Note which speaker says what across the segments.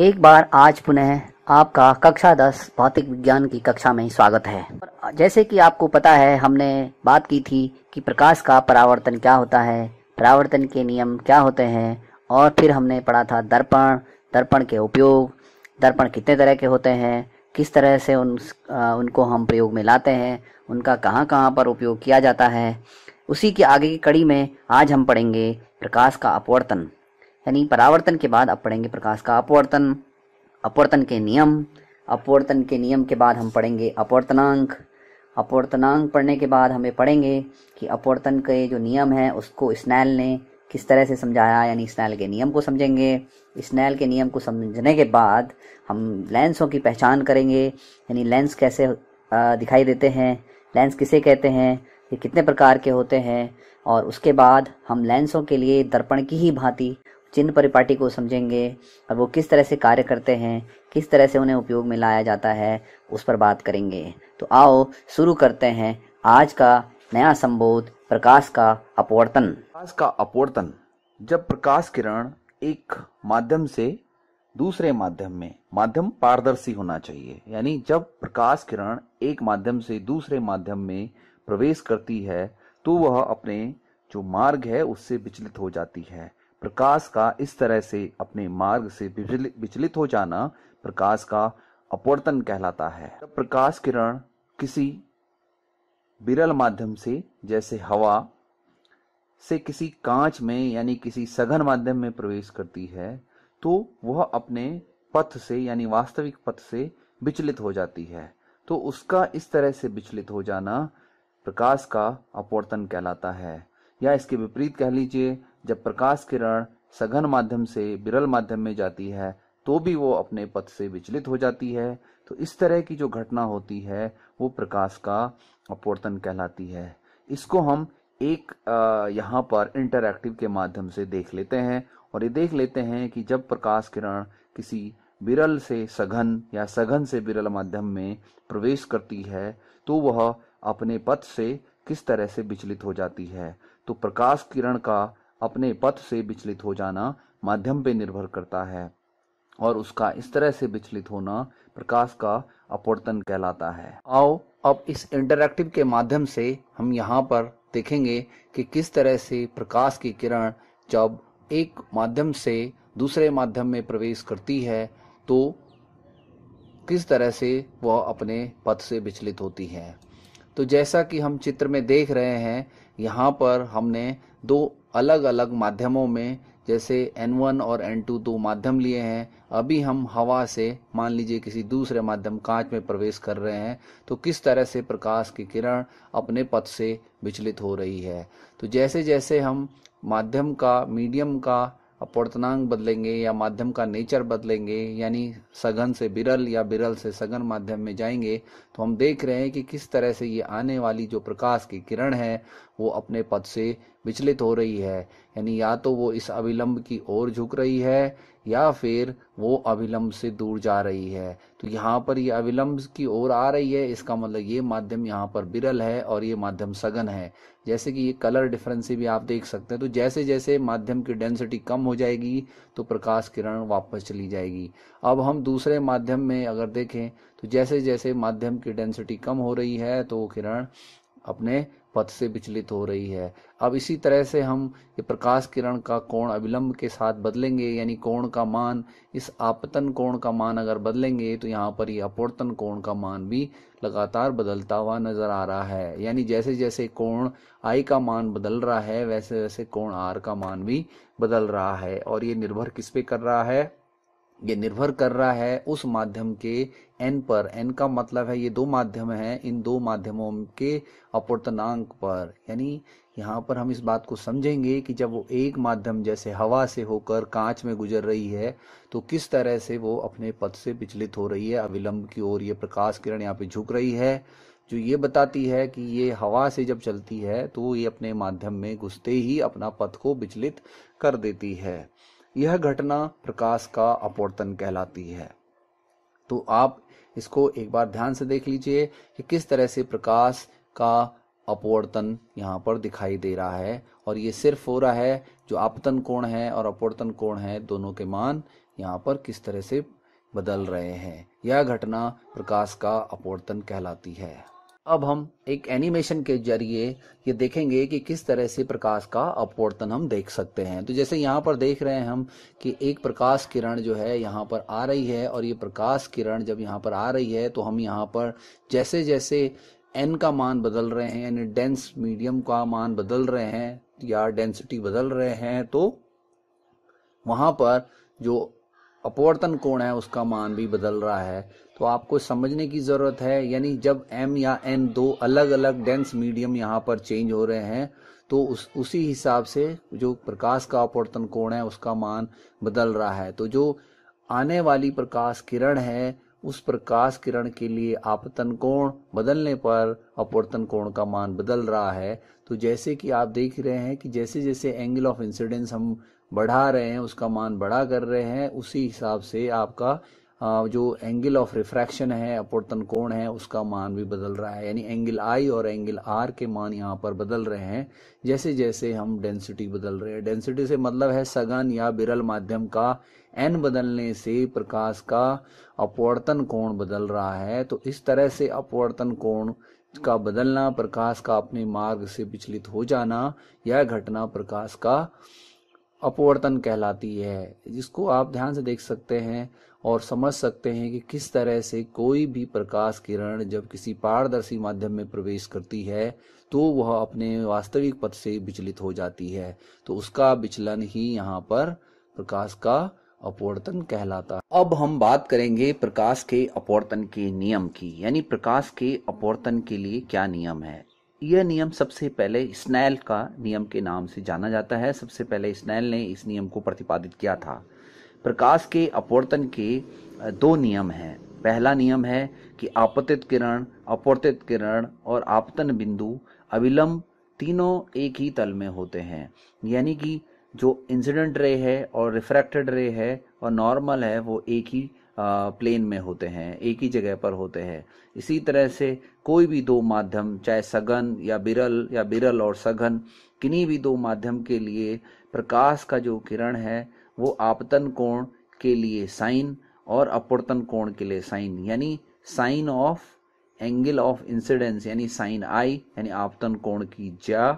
Speaker 1: एक बार आज पुनः आपका कक्षा दस भौतिक विज्ञान की कक्षा में स्वागत है जैसे कि आपको पता है हमने बात की थी कि प्रकाश का परावर्तन क्या होता है परावर्तन के नियम क्या होते हैं और फिर हमने पढ़ा था दर्पण दर्पण के उपयोग दर्पण कितने तरह के होते हैं किस तरह से उन आ, उनको हम प्रयोग में लाते हैं उनका कहाँ कहाँ पर उपयोग किया जाता है उसी के आगे की कड़ी में आज हम पढ़ेंगे प्रकाश का अपवर्तन यानी परावर्तन के बाद अब पढ़ेंगे प्रकाश का अपवर्तन अपवर्तन के नियम अपवर्तन के नियम के बाद हम पढ़ेंगे अपवर्तनांक अपवर्तनांक पढ़ने के बाद हमें पढ़ेंगे कि अपवर्तन के जो नियम है उसको स्नैल ने किस तरह से समझाया यानी स्नैल के नियम को समझेंगे स्नैल के नियम को समझने के बाद हम लेंसों की पहचान करेंगे यानी लेंस कैसे दिखाई देते हैं लेंस किसे कहते हैं ये कितने प्रकार के होते हैं और उसके बाद हम लेंसों के लिए दर्पण की ही भांति चिन्ह परिपाटी को समझेंगे और वो किस तरह से कार्य करते हैं किस तरह से उन्हें उपयोग में लाया जाता है उस पर बात करेंगे तो आओ शुरू करते हैं आज का नया संबोध प्रकाश का अपवर्तन प्रकाश का अपवर्तन जब प्रकाश किरण एक माध्यम से दूसरे
Speaker 2: माध्यम में माध्यम पारदर्शी होना चाहिए यानी जब प्रकाश किरण एक माध्यम से दूसरे माध्यम में प्रवेश करती है तो वह अपने जो मार्ग है उससे विचलित हो जाती है प्रकाश का इस तरह से अपने मार्ग से विचलित हो जाना प्रकाश का अपवर्तन कहलाता है प्रकाश किरण किसी विरल माध्यम से जैसे हवा से किसी कांच में यानी किसी सघन माध्यम में प्रवेश करती है तो वह अपने पथ से यानी वास्तविक पथ से विचलित हो जाती है तो उसका इस तरह से विचलित हो जाना प्रकाश का अपवर्तन कहलाता है या इसके विपरीत कह लीजिए जब प्रकाश किरण सघन माध्यम से बिरल माध्यम में जाती है तो भी वो अपने पथ से विचलित हो जाती है तो इस तरह की जो घटना होती है वो प्रकाश का अपवर्तन कहलाती है इसको हम एक यहाँ पर इंटरैक्टिव के माध्यम से देख लेते हैं और ये देख लेते हैं कि जब प्रकाश किरण किसी बिरल से सघन या सघन से बिरल माध्यम में प्रवेश करती है तो वह अपने पथ से किस तरह से विचलित हो जाती है तो प्रकाश किरण का अपने पथ से विचलित हो जाना माध्यम पे निर्भर करता है और उसका इस तरह से विचलित होना प्रकाश का अपवर्तन कहलाता है आओ अब इस इंटरैक्टिव के माध्यम से हम यहाँ पर देखेंगे कि किस तरह से प्रकाश की किरण जब एक माध्यम से दूसरे माध्यम में प्रवेश करती है तो किस तरह से वह अपने पथ से विचलित होती है तो जैसा कि हम चित्र में देख रहे हैं यहाँ पर हमने दो अलग अलग माध्यमों में जैसे N1 और N2 दो तो माध्यम लिए हैं अभी हम हवा से मान लीजिए किसी दूसरे माध्यम कांच में प्रवेश कर रहे हैं तो किस तरह से प्रकाश की किरण अपने पथ से विचलित हो रही है तो जैसे जैसे हम माध्यम का मीडियम का अपवर्तनांक बदलेंगे या माध्यम का नेचर बदलेंगे यानी सघन से बिरल या बिरल से सघन माध्यम में जाएंगे तो हम देख रहे हैं कि किस तरह से ये आने वाली जो प्रकाश की किरण है वो अपने पद से विचलित हो रही है यानी या तो वो इस अविलंब की ओर झुक रही है या फिर वो अविलंब से दूर जा रही है तो यहाँ पर ये अविलंब की ओर आ रही है इसका मतलब ये माध्यम यहाँ पर बिरल है और ये माध्यम सघन है जैसे कि ये कलर डिफरेंस भी आप देख सकते हैं तो जैसे जैसे माध्यम की डेंसिटी कम हो जाएगी तो प्रकाश किरण वापस चली जाएगी अब हम दूसरे माध्यम में अगर देखें तो जैसे जैसे माध्यम की डेंसिटी कम हो रही है तो वो किरण अपने पथ से विचलित हो रही है अब इसी तरह से हम ये प्रकाश किरण का कोण अविलंब के साथ बदलेंगे यानी कोण का मान इस आपतन कोण का मान अगर बदलेंगे तो यहाँ पर ये यह अपवर्तन कोण का मान भी लगातार बदलता हुआ नजर आ रहा है यानी जैसे जैसे कोण आई का मान बदल रहा है वैसे वैसे कोण आर का मान भी बदल रहा है और ये निर्भर किस पे कर रहा है ये निर्भर कर रहा है उस माध्यम के एन पर एन का मतलब है ये दो माध्यम हैं इन दो माध्यमों के अपवर्तनांक पर यानी यहाँ पर हम इस बात को समझेंगे कि जब वो एक माध्यम जैसे हवा से होकर कांच में गुजर रही है तो किस तरह से वो अपने पथ से विचलित हो रही है अविलंब की ओर ये प्रकाश किरण यहाँ पे झुक रही है जो ये बताती है कि ये हवा से जब चलती है तो ये अपने माध्यम में घुसते ही अपना पथ को विचलित कर देती है यह घटना प्रकाश का अपवर्तन कहलाती है तो आप इसको एक बार ध्यान से देख लीजिए कि किस तरह से प्रकाश का अपवर्तन यहाँ पर दिखाई दे रहा है और ये सिर्फ हो रहा है जो आपतन कोण है और अपवर्तन कोण है दोनों के मान यहाँ पर किस तरह से बदल रहे हैं यह घटना प्रकाश का अपवर्तन कहलाती है अब हम एक एनिमेशन के जरिए ये देखेंगे कि किस तरह से प्रकाश का अपवर्तन हम देख सकते हैं तो जैसे यहाँ पर देख रहे हैं हम कि एक प्रकाश किरण जो है यहाँ पर आ रही है और ये प्रकाश किरण जब यहाँ पर आ रही है तो हम यहाँ पर जैसे जैसे एन का मान बदल रहे हैं यानी डेंस मीडियम का मान बदल रहे हैं या डेंसिटी बदल रहे हैं तो वहां पर जो अपवर्तन कोण है उसका मान भी बदल रहा है तो आपको समझने की ज़रूरत है यानी जब एम या एन दो अलग अलग डेंस मीडियम यहाँ पर चेंज हो रहे हैं तो उस उसी हिसाब से जो प्रकाश का अपवर्तन कोण है उसका मान बदल रहा है तो जो आने वाली प्रकाश किरण है उस प्रकाश किरण के लिए आपतन कोण बदलने पर अपवर्तन कोण का मान बदल रहा है तो जैसे कि आप देख रहे हैं कि जैसे जैसे एंगल ऑफ इंसिडेंस हम बढ़ा रहे हैं उसका मान बड़ा कर रहे हैं उसी हिसाब से आपका जो एंगल ऑफ रिफ्रैक्शन है अपवर्तन कोण है उसका मान भी बदल रहा है यानी एंगल आई और एंगल आर के मान यहाँ पर बदल रहे हैं जैसे जैसे हम डेंसिटी बदल रहे हैं डेंसिटी से मतलब है सघन या बिरल माध्यम का एन बदलने से प्रकाश का अपवर्तन कोण बदल रहा है तो इस तरह से अपवर्तन कोण का बदलना प्रकाश का अपने मार्ग से विचलित हो जाना यह घटना प्रकाश का अपवर्तन कहलाती है जिसको आप ध्यान से देख सकते हैं और समझ सकते हैं कि किस तरह से कोई भी प्रकाश किरण जब किसी पारदर्शी माध्यम में प्रवेश करती है तो वह अपने वास्तविक पथ से विचलित हो जाती है तो उसका विचलन ही यहाँ पर प्रकाश का अपवर्तन कहलाता है अब हम बात करेंगे प्रकाश के अपवर्तन के नियम की यानी प्रकाश के अपवर्तन के लिए क्या नियम है यह नियम सबसे पहले स्नैल का नियम के नाम से जाना जाता है सबसे पहले स्नैल ने इस नियम को प्रतिपादित किया था प्रकाश के अपवर्तन के दो नियम हैं पहला नियम है कि आपतित किरण अपवर्तित किरण और आपतन बिंदु अविलंब तीनों एक ही तल में होते हैं यानी कि जो इंसिडेंट रे है और रिफ्रैक्टेड रे है और नॉर्मल है वो एक ही प्लेन में होते हैं एक ही जगह पर होते हैं इसी तरह से कोई भी दो माध्यम चाहे सघन या बिरल या बिरल और सघन किन्हीं भी दो माध्यम के लिए प्रकाश का जो किरण है वो आपतन कोण के लिए साइन और अपवर्तन कोण के लिए साइन यानी sine of angle of incidence यानी साइन आई यानी आपतन कोण की जा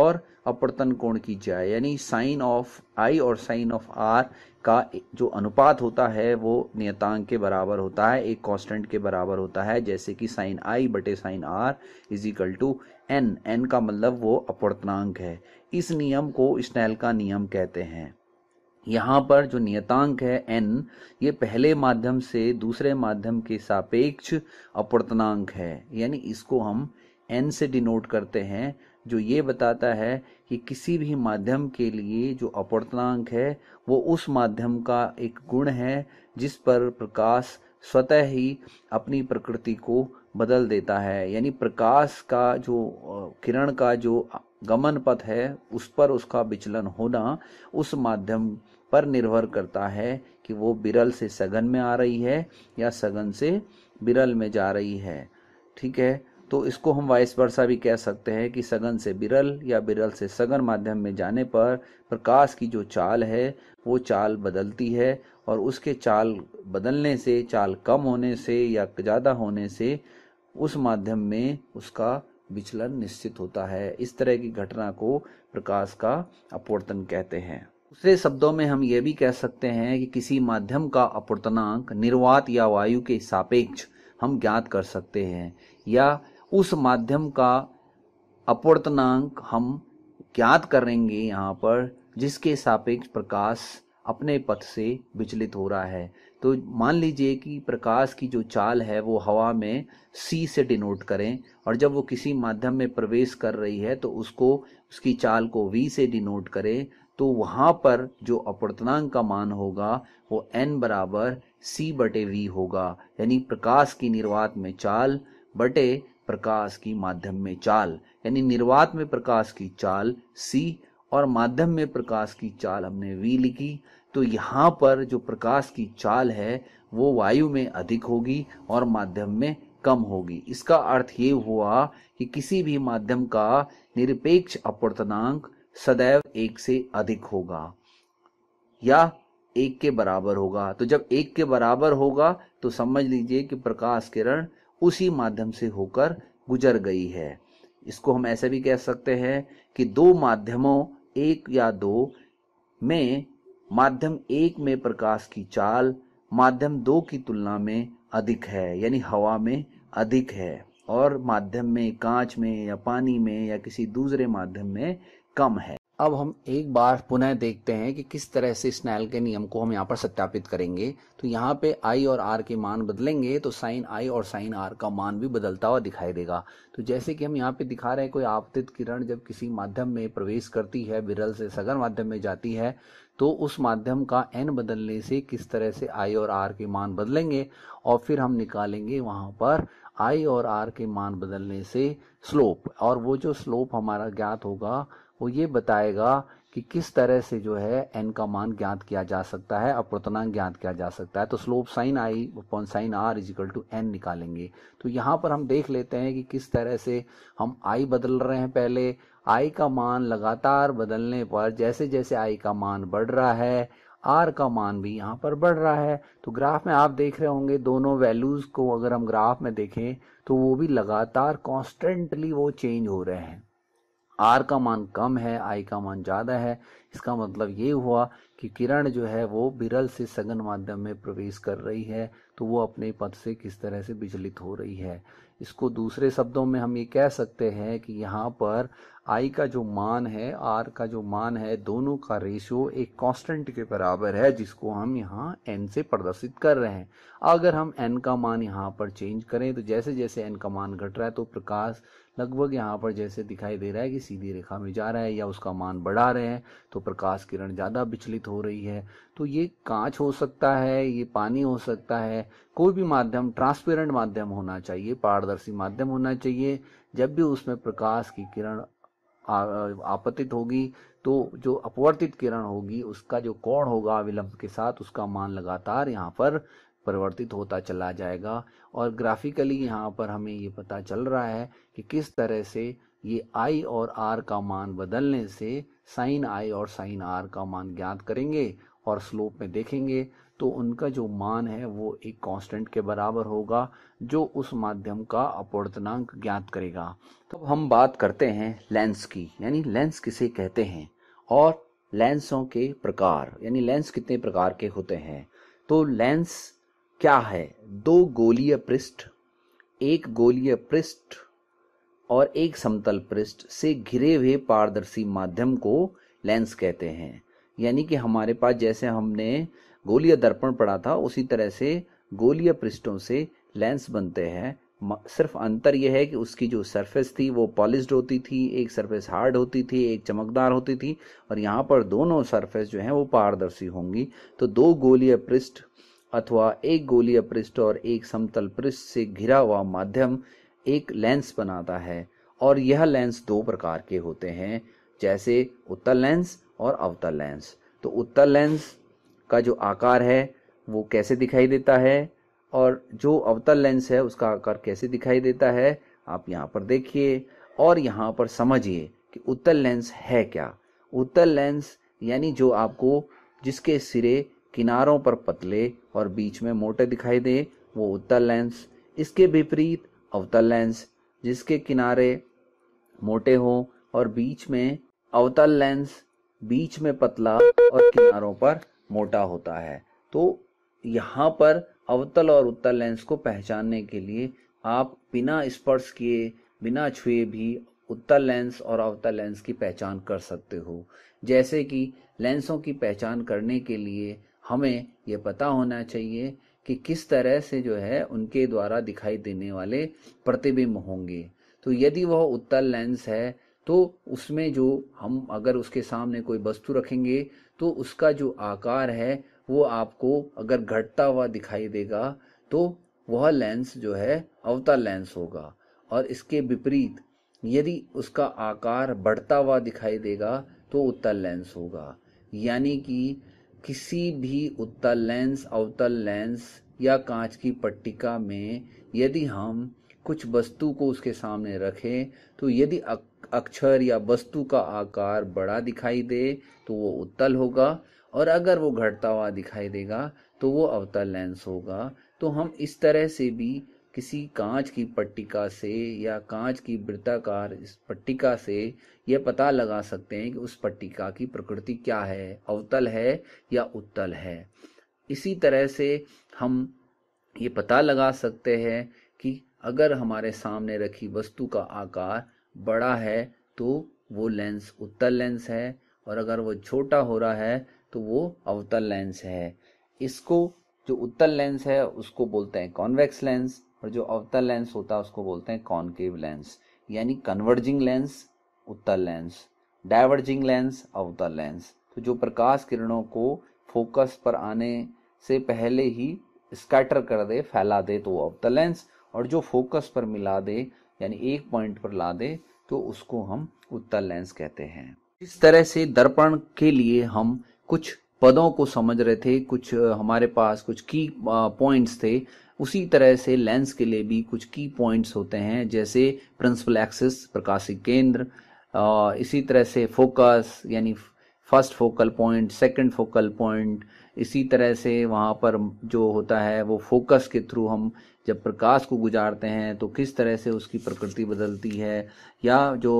Speaker 2: और अपवर्तन कोण की जा यानी साइन ऑफ आई और साइन ऑफ आर का जो अनुपात होता है वो नियतांक के बराबर होता है एक कांस्टेंट के बराबर होता है जैसे कि साइन आई बटे sine R is equal to N N का मतलब वो अपवर्तनांक है इस नियम को स्नेल का नियम कहते हैं यहाँ पर जो नियतांक है एन ये पहले माध्यम से दूसरे माध्यम के सापेक्ष अपवर्तनांक है यानी इसको हम एन से डिनोट करते हैं जो ये बताता है कि किसी भी माध्यम के लिए जो अपवर्तनांक है वो उस माध्यम का एक गुण है जिस पर प्रकाश स्वतः ही अपनी प्रकृति को बदल देता है यानी प्रकाश का जो किरण का जो गमन पथ है उस पर उसका विचलन होना उस माध्यम पर निर्भर करता है कि वो बिरल से सघन में आ रही है या सघन से बिरल में जा रही है ठीक है तो इसको हम वाइस वर्षा भी कह सकते हैं कि सघन से बिरल या बिरल से सघन माध्यम में जाने पर प्रकाश की जो चाल है वो चाल बदलती है और उसके चाल बदलने से चाल कम होने से या ज़्यादा होने से उस माध्यम में उसका विचलन निश्चित होता है इस तरह की घटना को प्रकाश का अपवर्तन कहते हैं दूसरे शब्दों में हम ये भी कह सकते हैं कि किसी माध्यम का अपवर्तनांक निर्वात या वायु के सापेक्ष हम ज्ञात कर सकते हैं या उस माध्यम का अपवर्तनांक हम ज्ञात करेंगे यहाँ पर जिसके सापेक्ष प्रकाश अपने पथ से विचलित हो रहा है तो मान लीजिए कि प्रकाश की जो चाल है वो हवा में सी से डिनोट करें और जब वो किसी माध्यम में प्रवेश कर रही है तो उसको उसकी चाल को वी से डिनोट करें तो वहाँ पर जो अपवर्तनांक का मान होगा वो एन बराबर सी बटे वी होगा यानी प्रकाश की निर्वात में चाल बटे प्रकाश की माध्यम में चाल यानी निर्वात में प्रकाश की चाल सी और माध्यम में प्रकाश की चाल हमने वी लिखी तो यहाँ पर जो प्रकाश की चाल है वो वायु में अधिक होगी और माध्यम में कम होगी इसका अर्थ ये हुआ कि किसी भी माध्यम का निरपेक्ष अपवर्तनांक सदैव एक से अधिक होगा या एक के बराबर होगा तो जब एक के बराबर होगा तो समझ लीजिए कि प्रकाश किरण उसी माध्यम से होकर गुजर गई है इसको हम ऐसे भी कह सकते हैं कि दो माध्यमों एक या दो में माध्यम एक में प्रकाश की चाल माध्यम दो की तुलना में अधिक है यानी हवा में अधिक है और माध्यम में कांच में या पानी में या किसी दूसरे माध्यम में कम है अब हम एक बार पुनः देखते हैं कि किस तरह से स्नैल के नियम को हम यहाँ पर सत्यापित करेंगे तो यहाँ पे आई और आर के मान बदलेंगे तो साइन आई और साइन आर का मान भी बदलता हुआ दिखाई देगा तो जैसे कि हम यहाँ पे दिखा रहे हैं कोई आपतित किरण जब किसी माध्यम में प्रवेश करती है विरल से सघन माध्यम में जाती है तो उस माध्यम का एन बदलने से किस तरह से आई और आर के मान बदलेंगे और फिर हम निकालेंगे वहां पर आई और आर के मान बदलने से स्लोप और वो जो स्लोप हमारा ज्ञात होगा वो ये बताएगा कि किस तरह से जो है एन का मान ज्ञात किया जा सकता है प्रतनांक ज्ञात किया जा सकता है तो slope sine I upon sine R equal to N निकालेंगे तो यहाँ पर हम देख लेते हैं कि किस तरह से हम आई बदल रहे हैं पहले आई का मान लगातार बदलने पर जैसे जैसे आई का मान बढ़ रहा है आर का मान भी यहाँ पर बढ़ रहा है तो ग्राफ में आप देख रहे होंगे दोनों वैल्यूज़ को अगर हम ग्राफ में देखें तो वो भी लगातार कॉन्स्टेंटली वो चेंज हो रहे हैं आर का मान कम है आई का मान ज़्यादा है इसका मतलब ये हुआ कि किरण जो है वो बिरल से सघन माध्यम में प्रवेश कर रही है तो वो अपने पथ से किस तरह से विचलित हो रही है इसको दूसरे शब्दों में हम ये कह सकते हैं कि यहाँ पर आई का जो मान है आर का जो मान है दोनों का रेशियो एक कांस्टेंट के बराबर है जिसको हम यहाँ एन से प्रदर्शित कर रहे हैं अगर हम एन का मान यहाँ पर चेंज करें तो जैसे जैसे एन का मान घट रहा है तो प्रकाश लगभग यहाँ पर जैसे दिखाई दे रहा है कि सीधी रेखा में जा रहा है या उसका मान बढ़ा रहे हैं तो प्रकाश किरण ज़्यादा विचलित हो रही है तो ये कांच हो सकता है ये पानी हो सकता है कोई भी माध्यम ट्रांसपेरेंट माध्यम होना चाहिए पारदर्शी माध्यम होना चाहिए जब भी उसमें प्रकाश की किरण आपतित होगी तो जो अपवर्तित किरण होगी उसका जो कोण होगा विलंब के साथ उसका मान लगातार यहाँ पर परिवर्तित होता चला जाएगा और ग्राफिकली यहाँ पर हमें ये पता चल रहा है कि किस तरह से ये आई और आर का मान बदलने से साइन आई और साइन आर का मान ज्ञात करेंगे और स्लोप में देखेंगे तो उनका जो मान है वो एक कांस्टेंट के बराबर होगा जो उस माध्यम का अपवर्तनांक ज्ञात करेगा तो हम बात करते हैं लेंस की यानी लेंस किसे कहते हैं और लेंसों के प्रकार यानी लेंस कितने प्रकार के होते हैं तो लेंस क्या है दो गोलीय पृष्ठ एक गोलीय पृष्ठ और एक समतल पृष्ठ से घिरे हुए पारदर्शी माध्यम को लेंस कहते हैं यानी कि हमारे पास जैसे हमने गोलीय दर्पण पढ़ा था उसी तरह से गोलीय पृष्ठों से लेंस बनते हैं सिर्फ अंतर यह है कि उसकी जो सरफेस थी वो पॉलिश्ड होती थी एक सरफेस हार्ड होती थी एक चमकदार होती थी और यहाँ पर दोनों सरफेस जो हैं वो पारदर्शी होंगी तो दो गोलीय पृष्ठ अथवा एक गोलीय पृष्ठ और एक समतल पृष्ठ से घिरा हुआ माध्यम एक लेंस बनाता है और यह लेंस दो प्रकार के होते हैं जैसे उत्तल लेंस और अवतल लेंस तो उत्तल लेंस का जो आकार है वो कैसे दिखाई देता है और जो अवतल लेंस है उसका आकार कैसे दिखाई देता है आप यहाँ पर देखिए और यहाँ पर समझिए कि उत्तल लेंस है क्या उत्तल लेंस यानी जो आपको जिसके सिरे किनारों पर पतले और बीच में मोटे दिखाई दे वो उत्तल लेंस इसके विपरीत अवतल लेंस जिसके किनारे मोटे हो और बीच में अवतल लेंस बीच में पतला और किनारों पर मोटा होता है तो यहाँ पर अवतल और उत्तल लेंस को पहचानने के लिए आप बिना स्पर्श किए बिना छुए भी उत्तल लेंस और अवतल लेंस की पहचान कर सकते हो जैसे कि लेंसों की पहचान करने के लिए हमें ये पता होना चाहिए कि किस तरह से जो है उनके द्वारा दिखाई देने वाले प्रतिबिंब होंगे तो यदि वह उत्तल लेंस है तो उसमें जो हम अगर उसके सामने कोई वस्तु रखेंगे तो उसका जो आकार है वो आपको अगर घटता हुआ दिखाई देगा तो वह लेंस जो है अवतल लेंस होगा और इसके विपरीत यदि उसका आकार बढ़ता हुआ दिखाई देगा तो उत्तल लेंस होगा यानी कि किसी भी उत्तल लेंस अवतल लेंस या कांच की पट्टिका में यदि हम कुछ वस्तु को उसके सामने रखें तो यदि अक्षर या वस्तु का आकार बड़ा दिखाई दे तो वो उत्तल होगा और अगर वो घटता हुआ दिखाई देगा तो वो अवतल लेंस होगा तो हम इस तरह से भी किसी कांच की पट्टिका से या कांच की वृत्ताकार इस पट्टिका से यह पता लगा सकते हैं कि उस पट्टिका की प्रकृति क्या है अवतल है या उत्तल है इसी तरह से हम ये पता लगा सकते हैं कि अगर हमारे सामने रखी वस्तु का आकार बड़ा है तो वो लेंस उत्तल लेंस है और अगर वो छोटा हो रहा है तो वो अवतल लेंस है इसको जो उत्तल लेंस है उसको बोलते हैं कॉन्वेक्स लेंस और जो अवतल लेंस होता है उसको बोलते हैं कॉनकेव लेंस यानी कन्वर्जिंग लेंस उत्तल लेंस डाइवर्जिंग लेंस अवतल लेंस तो जो प्रकाश किरणों को फोकस पर आने से पहले ही स्कैटर कर दे फैला दे तो वो अवतल लेंस और जो फोकस पर मिला दे यानी एक पॉइंट पर ला दे तो उसको हम उत्तल लेंस कहते हैं इस तरह से दर्पण के लिए हम कुछ पदों को समझ रहे थे कुछ हमारे पास कुछ की पॉइंट्स थे उसी तरह से लेंस के लिए भी कुछ की पॉइंट्स होते हैं जैसे प्रिंसिपल एक्सिस प्रकाशिक केंद्र इसी तरह से फोकस यानी first focal point second focal point इसी तरह से वहाँ पर जो होता है वो फोकस के थ्रू हम जब प्रकाश को गुजारते हैं तो किस तरह से उसकी प्रकृति बदलती है या जो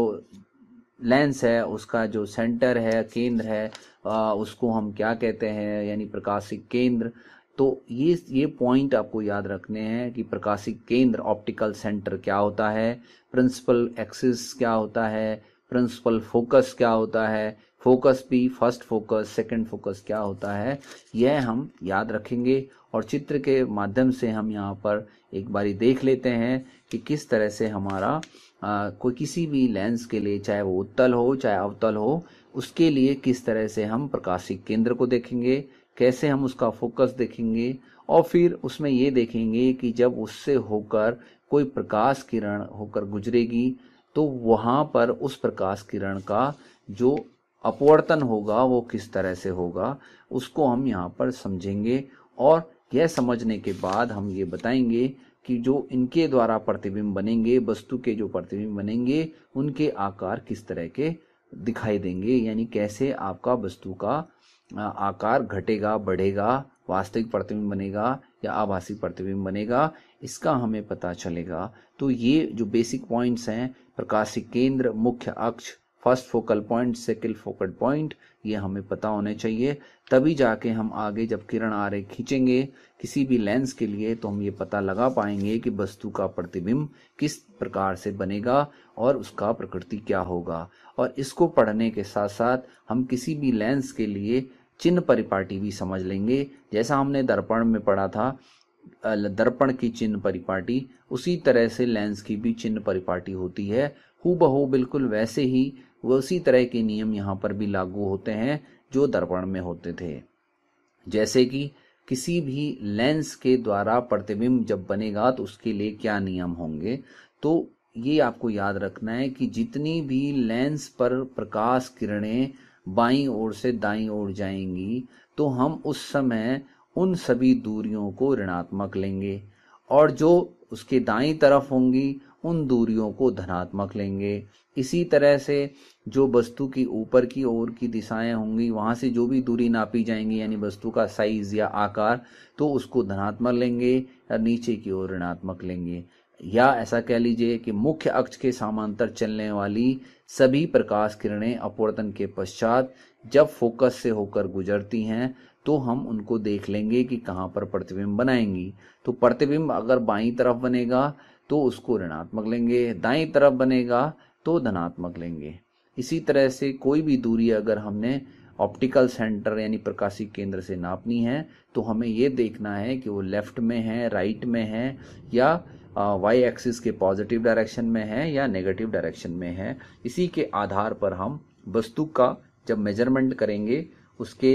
Speaker 2: लेंस है उसका जो सेंटर है केंद्र है आ, उसको हम क्या कहते हैं यानी प्रकाशिक केंद्र तो ये ये पॉइंट आपको याद रखने हैं कि प्रकाशिक केंद्र ऑप्टिकल सेंटर क्या होता है प्रिंसिपल एक्सिस क्या होता है प्रिंसिपल फोकस क्या होता है फोकस भी फर्स्ट फोकस सेकंड फोकस क्या होता है यह हम याद रखेंगे और चित्र के माध्यम से हम यहाँ पर एक बारी देख लेते हैं कि किस तरह से हमारा आ, कोई किसी भी लेंस के लिए चाहे वो उत्तल हो चाहे अवतल हो उसके लिए किस तरह से हम प्रकाशिक केंद्र को देखेंगे कैसे हम उसका फोकस देखेंगे और फिर उसमें ये देखेंगे कि जब उससे होकर कोई प्रकाश किरण होकर गुजरेगी तो वहां पर उस प्रकाश किरण का जो अपवर्तन होगा वो किस तरह से होगा उसको हम यहाँ पर समझेंगे और यह समझने के बाद हम ये बताएंगे कि जो इनके द्वारा प्रतिबिंब बनेंगे वस्तु के जो प्रतिबिंब बनेंगे उनके आकार किस तरह के दिखाई देंगे यानी कैसे आपका वस्तु का आकार घटेगा बढ़ेगा वास्तविक प्रतिबिंब बनेगा या आभासी प्रतिबिंब बनेगा इसका हमें पता चलेगा तो ये जो बेसिक पॉइंट्स हैं प्रकाशिक केंद्र मुख्य अक्ष first focal point second focal point ये हमें पता होने चाहिए तभी जाके हम आगे जब किरण आरे खींचेंगे किसी भी लेंस के लिए तो हम ये पता लगा पाएंगे कि वस्तु का प्रतिबिंब किस प्रकार से बनेगा और उसका प्रकृति क्या होगा और इसको पढ़ने के साथ साथ हम किसी भी लेंस के लिए चिन्ह परिपाटी भी समझ लेंगे जैसा हमने दर्पण में पढ़ा था दर्पण की चिन्ह परिपाटी उसी तरह से लेंस की भी चिन्ह परिपाटी होती है हु बहु बिल्कुल वैसे ही वह उसी तरह के नियम यहाँ पर भी लागू होते हैं जो दर्पण में होते थे जैसे कि किसी भी लेंस के द्वारा प्रतिबिंब जब बनेगा तो उसके लिए क्या नियम होंगे तो ये आपको याद रखना है कि जितनी भी लेंस पर प्रकाश किरणें बाईं ओर से दाईं ओर जाएंगी तो हम उस समय उन सभी दूरियों को ऋणात्मक लेंगे और जो उसके दाईं तरफ होंगी उन दूरियों को धनात्मक लेंगे इसी तरह से जो वस्तु की ऊपर की ओर की दिशाएं होंगी वहां से जो भी दूरी नापी जाएंगी यानी वस्तु का साइज या आकार तो उसको धनात्मक लेंगे या नीचे की ओर ऋणात्मक लेंगे या ऐसा कह लीजिए कि मुख्य अक्ष के समांतर चलने वाली सभी प्रकाश किरणें अपवर्तन के पश्चात जब फोकस से होकर गुजरती हैं तो हम उनको देख लेंगे कि कहाँ पर प्रतिबिंब बनाएंगी तो प्रतिबिंब अगर बाई तरफ बनेगा तो उसको ऋणात्मक लेंगे दाई तरफ बनेगा तो धनात्मक लेंगे इसी तरह से कोई भी दूरी अगर हमने ऑप्टिकल सेंटर यानी प्रकाशिक केंद्र से नापनी है तो हमें ये देखना है कि वो लेफ्ट में है राइट में है या वाई एक्सिस के पॉजिटिव डायरेक्शन में है या नेगेटिव डायरेक्शन में है इसी के आधार पर हम वस्तु का जब मेजरमेंट करेंगे उसके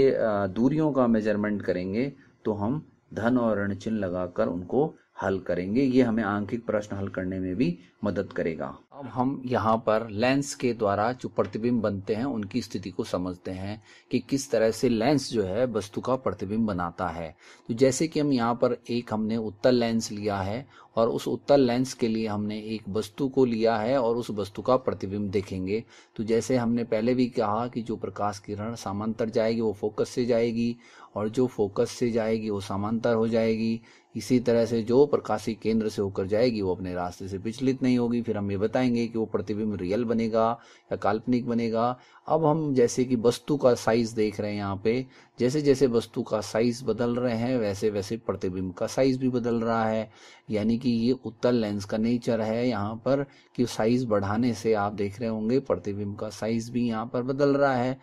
Speaker 2: दूरियों का मेजरमेंट करेंगे तो हम धन और ऋण चिन्ह लगाकर उनको हल करेंगे ये हमें आंकिक प्रश्न हल करने में भी मदद करेगा अब हम यहाँ पर लेंस के द्वारा जो प्रतिबिंब बनते हैं उनकी स्थिति को समझते हैं कि किस तरह से लेंस जो है वस्तु का प्रतिबिंब बनाता है तो जैसे कि हम यहाँ पर एक हमने उत्तर लेंस लिया है और उस उत्तर लेंस के लिए हमने एक वस्तु को लिया है और उस वस्तु का प्रतिबिंब देखेंगे तो जैसे हमने पहले भी कहा कि जो प्रकाश किरण समांतर जाएगी वो फोकस से जाएगी और जो फोकस से जाएगी वो समांतर हो जाएगी इसी तरह से जो प्रकाशी केंद्र से होकर जाएगी वो अपने रास्ते से विचलित नहीं होगी फिर हम ये बताएंगे पाएंगे कि वो प्रतिबिंब रियल बनेगा या काल्पनिक बनेगा अब हम जैसे कि वस्तु का साइज देख रहे हैं यहाँ पे जैसे जैसे वस्तु का साइज बदल रहे हैं वैसे वैसे प्रतिबिंब का साइज भी बदल रहा है यानी कि ये उत्तल लेंस का नेचर है यहाँ पर कि साइज बढ़ाने से आप देख रहे होंगे प्रतिबिंब का साइज भी यहाँ पर बदल रहा है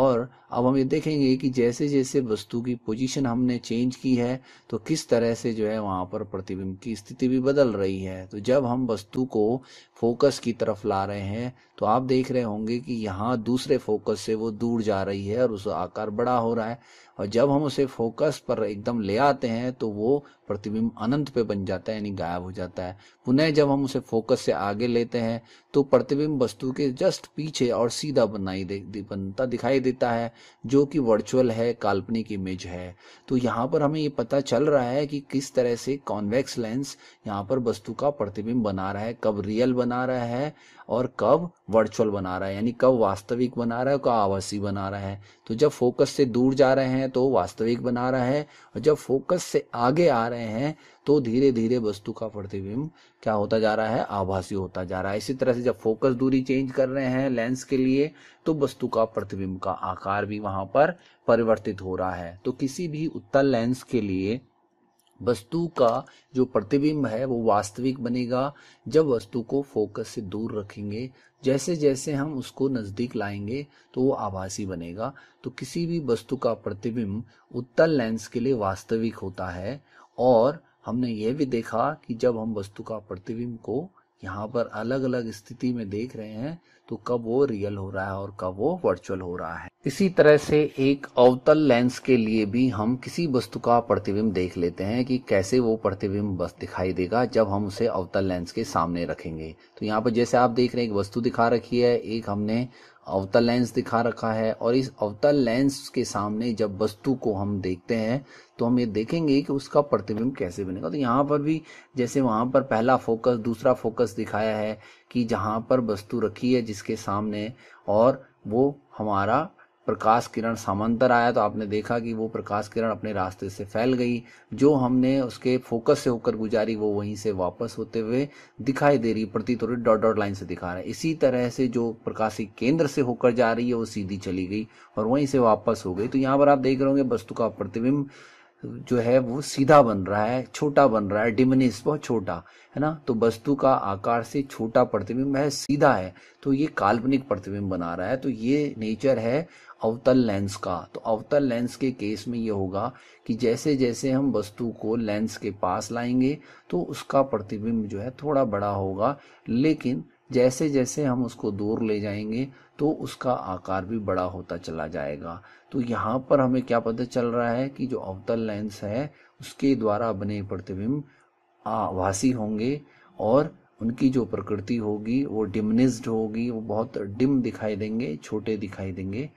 Speaker 2: और अब हम ये देखेंगे कि जैसे जैसे वस्तु की पोजिशन हमने चेंज की है तो किस तरह से जो है वहाँ पर प्रतिबिंब की स्थिति भी बदल रही है तो जब हम वस्तु को फोकस की तरफ ला रहे हैं तो आप देख रहे होंगे कि यहाँ दूसरे दूसरे फोकस से वो दूर जा रही है और उसका आकार बड़ा हो रहा है और जब हम उसे फोकस पर एकदम ले आते हैं तो वो प्रतिबिंब अनंत पे बन जाता है यानी गायब हो जाता है पुनः जब हम उसे फोकस से आगे लेते हैं तो प्रतिबिंब वस्तु के जस्ट पीछे और सीधा बनाई दे, बनता दिखाई देता है जो कि वर्चुअल है काल्पनिक इमेज है तो यहाँ पर हमें ये पता चल रहा है कि किस तरह से कॉन्वेक्स लेंस यहाँ पर वस्तु का प्रतिबिंब बना रहा है कब रियल बना रहा है और कब वर्चुअल बना रहा है यानी कब वास्तविक बना रहा है और कब आवासीय बना रहा है तो जब फोकस से दूर जा रहे हैं हैं तो वास्तविक बना रहा है और जब फोकस से आगे आ रहे हैं तो धीरे धीरे वस्तु का प्रतिबिंब क्या होता जा रहा है आभासी होता जा रहा है इसी तरह से जब फोकस दूरी चेंज कर रहे हैं लेंस के लिए तो वस्तु का प्रतिबिंब का आकार भी वहां पर परिवर्तित हो रहा है तो किसी भी उत्तर लेंस के लिए वस्तु का जो प्रतिबिंब है वो वास्तविक बनेगा जब वस्तु को फोकस से दूर रखेंगे जैसे जैसे हम उसको नज़दीक लाएंगे तो वो आभासी बनेगा तो किसी भी वस्तु का प्रतिबिंब उत्तल लेंस के लिए वास्तविक होता है और हमने ये भी देखा कि जब हम वस्तु का प्रतिबिंब को यहाँ पर अलग अलग स्थिति में देख रहे हैं तो कब वो रियल हो रहा है और कब वो वर्चुअल हो रहा है इसी तरह से एक अवतल लेंस के लिए भी हम किसी वस्तु का प्रतिबिंब देख लेते हैं कि कैसे वो प्रतिबिंब बस दिखाई देगा जब हम उसे अवतल लेंस के सामने रखेंगे तो यहाँ पर जैसे आप देख रहे हैं एक वस्तु दिखा रखी है एक हमने अवतल लेंस दिखा रखा है और इस अवतल लेंस के सामने जब वस्तु को हम देखते हैं तो हम ये देखेंगे कि उसका प्रतिबिंब कैसे बनेगा तो यहाँ पर भी जैसे वहां पर पहला फोकस दूसरा फोकस दिखाया है कि जहां पर वस्तु रखी है जिसके सामने और वो हमारा प्रकाश किरण समांतर आया तो आपने देखा कि वो प्रकाश किरण अपने रास्ते से फैल गई जो हमने उसके फोकस से होकर गुजारी वो वहीं से वापस होते हुए दिखाई दे रही प्रति थोड़ी डॉट डॉट लाइन से दिखा रहा है इसी तरह से जो प्रकाशी केंद्र से होकर जा रही है वो सीधी चली गई और वहीं से वापस हो गई तो यहाँ पर आप देख रहे होंगे वस्तु का प्रतिबिंब जो है वो सीधा बन रहा है छोटा बन रहा है डिमिनिस बहुत छोटा है ना तो वस्तु का आकार से छोटा प्रतिबिंब है सीधा है तो ये काल्पनिक प्रतिबिंब बना रहा है तो ये नेचर है अवतल लेंस का तो अवतल लेंस के केस में ये होगा कि जैसे जैसे हम वस्तु को लेंस के पास लाएंगे तो उसका प्रतिबिंब जो है थोड़ा बड़ा होगा लेकिन जैसे जैसे हम उसको दूर ले जाएंगे तो उसका आकार भी बड़ा होता चला जाएगा तो यहाँ पर हमें क्या पता चल रहा है कि जो अवतल लेंस है उसके द्वारा बने प्रतिबिंब आभासी होंगे और उनकी जो प्रकृति होगी वो डिमनिस्ड होगी वो बहुत डिम दिखाई देंगे छोटे दिखाई देंगे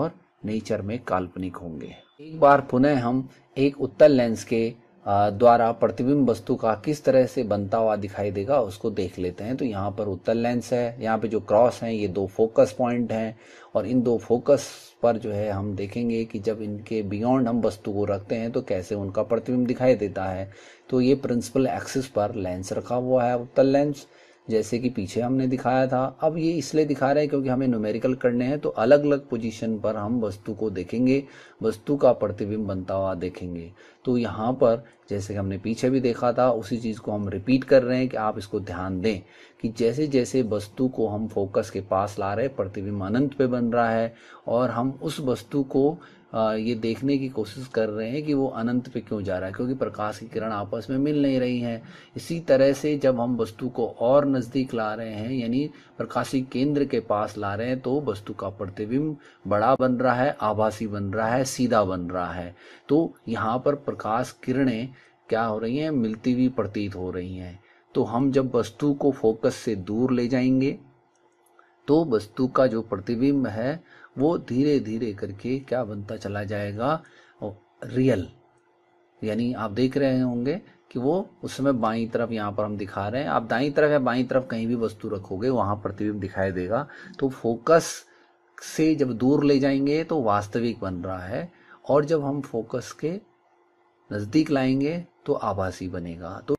Speaker 2: और नेचर में काल्पनिक होंगे एक बार पुनः हम एक उत्तल लेंस के द्वारा प्रतिबिंब वस्तु का किस तरह से बनता हुआ दिखाई देगा उसको देख लेते हैं तो यहाँ पर उत्तर लेंस है यहाँ पे जो क्रॉस है ये दो फोकस पॉइंट हैं और इन दो फोकस पर जो है हम देखेंगे कि जब इनके बियॉन्ड हम वस्तु को रखते हैं तो कैसे उनका प्रतिबिंब दिखाई देता है तो ये प्रिंसिपल एक्सिस पर लेंस रखा हुआ है उत्तर लेंस जैसे कि पीछे हमने दिखाया था अब ये इसलिए दिखा रहे हैं क्योंकि हमें न्यूमेरिकल करने हैं तो अलग अलग पोजीशन पर हम वस्तु को देखेंगे वस्तु का प्रतिबिंब बनता हुआ देखेंगे तो यहाँ पर जैसे कि हमने पीछे भी देखा था उसी चीज़ को हम रिपीट कर रहे हैं कि आप इसको ध्यान दें कि जैसे जैसे वस्तु को हम फोकस के पास ला रहे प्रतिबिंब अनंत पे बन रहा है और हम उस वस्तु को ये देखने की कोशिश कर रहे हैं कि वो अनंत पे क्यों जा रहा है क्योंकि प्रकाश की किरण आपस में मिल नहीं रही हैं इसी तरह से जब हम वस्तु को और नज़दीक ला रहे हैं यानी प्रकाशी केंद्र के पास ला रहे हैं तो वस्तु का प्रतिबिंब बड़ा बन रहा है आभासी बन रहा है सीधा बन रहा है तो यहाँ पर प्रकाश किरणें क्या हो रही हैं मिलती हुई प्रतीत हो रही हैं तो हम जब वस्तु को फोकस से दूर ले जाएंगे तो वस्तु का जो प्रतिबिंब है वो धीरे धीरे करके क्या बनता चला जाएगा रियल यानी आप देख रहे होंगे कि वो उस समय बाई तरफ यहाँ पर हम दिखा रहे हैं आप दाई तरफ या बाई तरफ कहीं भी वस्तु रखोगे वहां प्रतिबिंब दिखाई देगा तो फोकस से जब दूर ले जाएंगे तो वास्तविक बन रहा है और जब हम फोकस के नज़दीक लाएंगे तो आभासी बनेगा तो